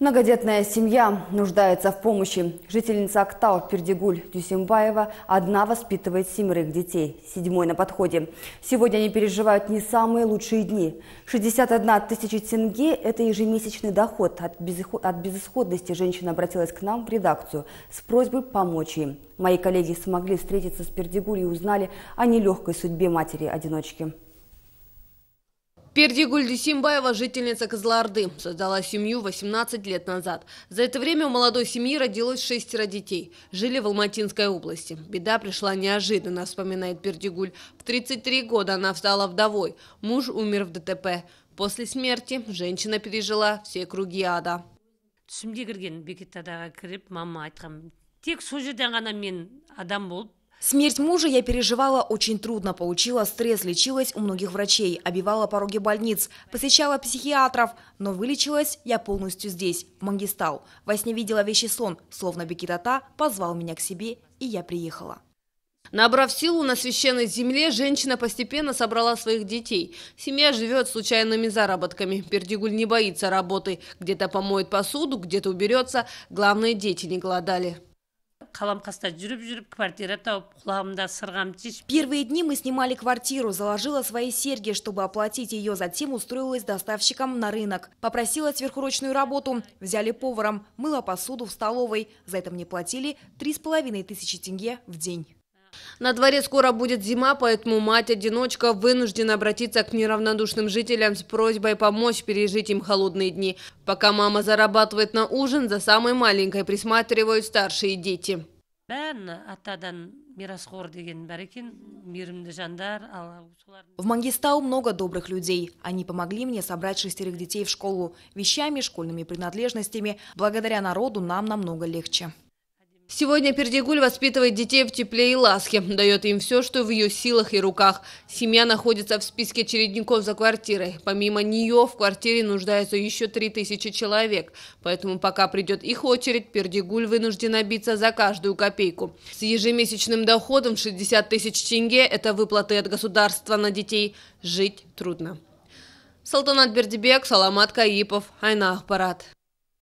Многодетная семья нуждается в помощи. Жительница Актау Пердигуль Дюсимбаева одна воспитывает семерых детей. Седьмой на подходе. Сегодня они переживают не самые лучшие дни. 61 тысяча тенге – это ежемесячный доход. От, от безысходности женщина обратилась к нам в редакцию с просьбой помочь им. Мои коллеги смогли встретиться с Пердигуль и узнали о нелегкой судьбе матери-одиночки. Пердигуль Дюсимбаева, жительница Козлорды, создала семью 18 лет назад. За это время у молодой семьи родилось шестеро детей. Жили в Алматинской области. Беда пришла неожиданно, вспоминает Пердигуль. В 33 года она стала вдовой. Муж умер в ДТП. После смерти женщина пережила все круги ада. Тек мен адам болып Смерть мужа я переживала очень трудно, получила стресс, лечилась у многих врачей, обивала пороги больниц, посещала психиатров, но вылечилась я полностью здесь, в Мангистау. Во сне видела вещи сон, словно Бекитата позвал меня к себе, и я приехала. Набрав силу на священной земле, женщина постепенно собрала своих детей. Семья живет случайными заработками. Пердигуль не боится работы. Где-то помоет посуду, где-то уберется. Главное, дети не голодали қаламқаста жүріп-жүріп квартира тауып құлағымда сырғамчиш. Первые дни мы снимали квартиру, заложила свои серьги, чтобы оплатить ее. Затем устроилась доставщиком на рынок. Попросила сверхурочную работу. Взяли поваром, мыла посуду в столовой. За это мне платили три с половиной тысячи тенге в день. На дворе скоро будет зима, поэтому мать-одиночка вынуждена обратиться к неравнодушным жителям с просьбой помочь пережить им холодные дни. Пока мама зарабатывает на ужин, за самой маленькой присматривают старшие дети. В Мангистау много добрых людей. Они помогли мне собрать шестерых детей в школу вещами, школьными принадлежностями. Благодаря народу нам намного легче. Сегодня Пердигуль воспитывает детей в тепле и ласке, дает им все, что в ее силах и руках. Семья находится в списке чередников за квартирой. Помимо нее в квартире нуждаются еще 3000 человек. Поэтому пока придет их очередь, Пердигуль вынуждена биться за каждую копейку. С ежемесячным доходом в 60 тысяч тенге – это выплаты от государства на детей. Жить трудно. Салтанат Бердибек, Саламат Каипов, Айна Ахбарат.